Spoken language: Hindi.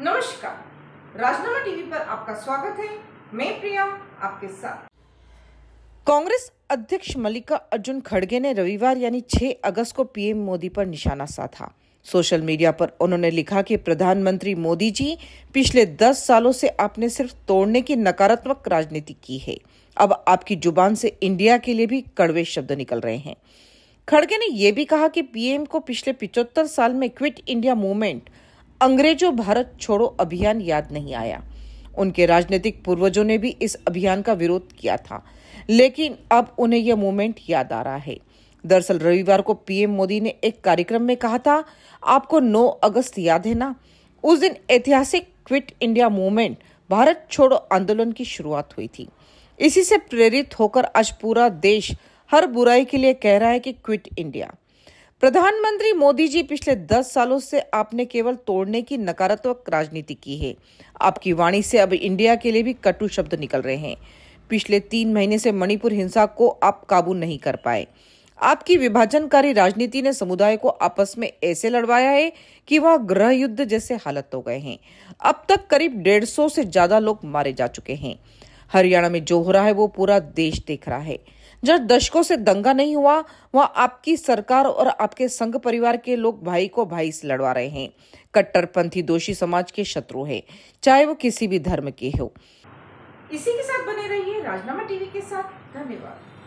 नमस्कार राजनामा टीवी पर आपका स्वागत है मैं प्रिया आपके साथ कांग्रेस अध्यक्ष मल्लिका अर्जुन खड़गे ने रविवार यानी 6 अगस्त को पीएम मोदी पर निशाना साधा सोशल मीडिया पर उन्होंने लिखा कि प्रधानमंत्री मोदी जी पिछले 10 सालों से आपने सिर्फ तोड़ने की नकारात्मक राजनीति की है अब आपकी जुबान से इंडिया के लिए भी कड़वे शब्द निकल रहे हैं खड़गे ने यह भी कहा कि पीएम को पिछले पिचहत्तर साल में क्विट इंडिया मूवमेंट अंग्रेजों भारत छोड़ो अभियान याद नहीं आया उनके राजनीतिक पूर्वजों ने भी इस अभियान का विरोध किया था लेकिन अब उन्हें यह मूवमेंट याद आ रहा है दरअसल रविवार को पीएम मोदी ने एक कार्यक्रम में कहा था आपको 9 अगस्त याद है ना उस दिन ऐतिहासिक क्विट इंडिया मूवमेंट भारत छोड़ो आंदोलन की शुरुआत हुई थी इसी से प्रेरित होकर आज पूरा देश हर बुराई के लिए कह रहा है कि क्विट इंडिया प्रधानमंत्री मोदी जी पिछले दस सालों से आपने केवल तोड़ने की नकारात्मक राजनीति की है आपकी वाणी से अब इंडिया के लिए भी कटु शब्द निकल रहे हैं पिछले तीन महीने से मणिपुर हिंसा को आप काबू नहीं कर पाए आपकी विभाजनकारी राजनीति ने समुदाय को आपस में ऐसे लड़वाया है कि वह ग्रह युद्ध जैसे हालत हो गए हैं अब तक करीब डेढ़ सौ से ज्यादा लोग मारे जा चुके हैं हरियाणा में जो हो रहा है वो पूरा देश देख रहा है जहाँ दशकों से दंगा नहीं हुआ वह आपकी सरकार और आपके संघ परिवार के लोग भाई को भाई से लड़वा रहे हैं कट्टरपंथी दोषी समाज के शत्रु है चाहे वो किसी भी धर्म के हो इसी के साथ बने रहिए राजनामा टीवी के साथ धन्यवाद